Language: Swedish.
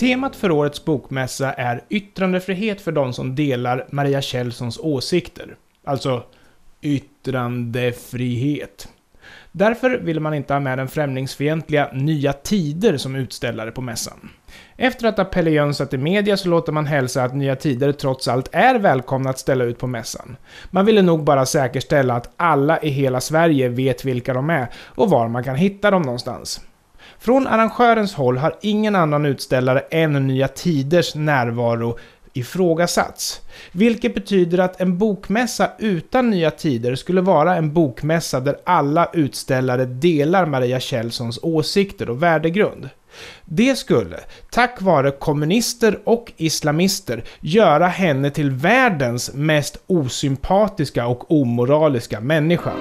Temat för årets bokmässa är yttrandefrihet för de som delar Maria Kjellsons åsikter. Alltså, yttrandefrihet. Därför ville man inte ha med den främlingsfientliga Nya Tider som utställare på mässan. Efter att ha Pelle Jönsson i media så låter man hälsa att Nya Tider trots allt är välkomna att ställa ut på mässan. Man ville nog bara säkerställa att alla i hela Sverige vet vilka de är och var man kan hitta dem någonstans. Från arrangörens håll har ingen annan utställare än Nya Tiders närvaro ifrågasatts. Vilket betyder att en bokmässa utan Nya Tider skulle vara en bokmässa där alla utställare delar Maria Kjellsons åsikter och värdegrund. Det skulle, tack vare kommunister och islamister, göra henne till världens mest osympatiska och omoraliska människa.